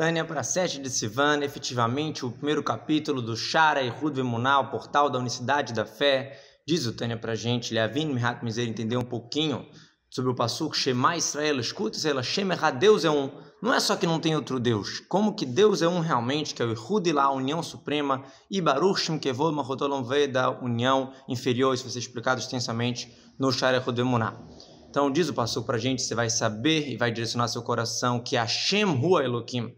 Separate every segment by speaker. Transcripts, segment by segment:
Speaker 1: Tânia, para 7 de Sivan, efetivamente o primeiro capítulo do Shara e Rudve o portal da unicidade da fé, diz o Tânia para a gente, Leavin Mihat Miser, entender um pouquinho sobre o Passuk Shema Israel, escuta Israel, Hashem Erra, Deus é um. Não é só que não tem outro Deus, como que Deus é um realmente, que é o Ihudilá, a união suprema, e Baruch Shem Kevod Mahotolom da união inferior, isso vai ser explicado extensamente no Shara e Rudve Então diz o Passuk para a gente, você vai saber e vai direcionar seu coração que Hashem Rua Eloquim,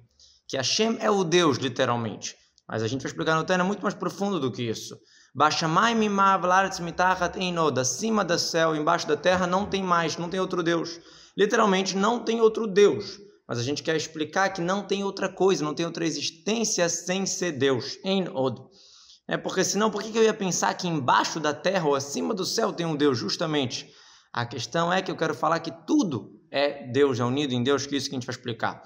Speaker 1: que Hashem é o Deus, literalmente. Mas a gente vai explicar no Tana muito mais profundo do que isso. Bashamai mimav laretz mitachat einod, acima do céu, embaixo da terra, não tem mais, não tem outro Deus. Literalmente, não tem outro Deus. Mas a gente quer explicar que não tem outra coisa, não tem outra existência sem ser Deus. Einod. É porque senão, por que eu ia pensar que embaixo da terra ou acima do céu tem um Deus, justamente? A questão é que eu quero falar que tudo é Deus, é unido em Deus, que é isso que a gente vai explicar.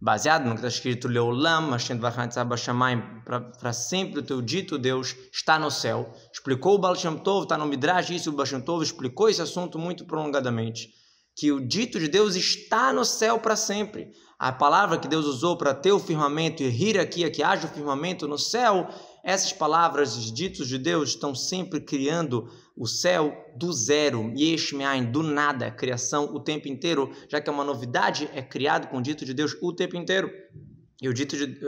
Speaker 1: Baseado no que está escrito Leolam, Hashem Bashamayim, para sempre o teu dito Deus está no céu. Explicou o Baal Shem Tov, está no Midrash, isso o Baal Shem Tov explicou esse assunto muito prolongadamente. Que o dito de Deus está no céu para sempre. A palavra que Deus usou para ter o firmamento e rir aqui, é que haja o firmamento no céu, essas palavras, os ditos Deus, estão sempre criando o céu do zero, yesh me'ain, do nada, criação o tempo inteiro, já que é uma novidade, é criado com o dito de Deus o tempo inteiro. E o dito, de,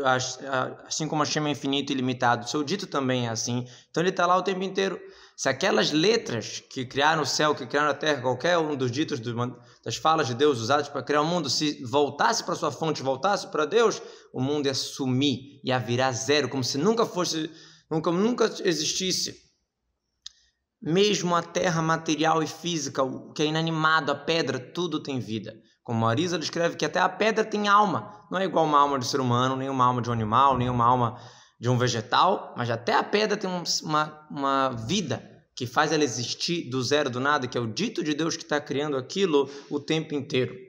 Speaker 1: assim como a chama é infinito e limitado, seu dito também é assim. Então ele está lá o tempo inteiro. Se aquelas letras que criaram o céu, que criaram a terra, qualquer um dos ditos, das falas de Deus usadas para criar o mundo, se voltasse para sua fonte, voltasse para Deus, o mundo ia sumir, ia virar zero, como se nunca fosse, nunca, nunca existisse. Mesmo a terra material e física, o que é inanimado, a pedra, tudo tem vida. Como Marisa descreve que até a pedra tem alma. Não é igual uma alma de ser humano, nem uma alma de um animal, nem uma alma de um vegetal, mas até a pedra tem uma, uma vida que faz ela existir do zero, do nada, que é o dito de Deus que está criando aquilo o tempo inteiro.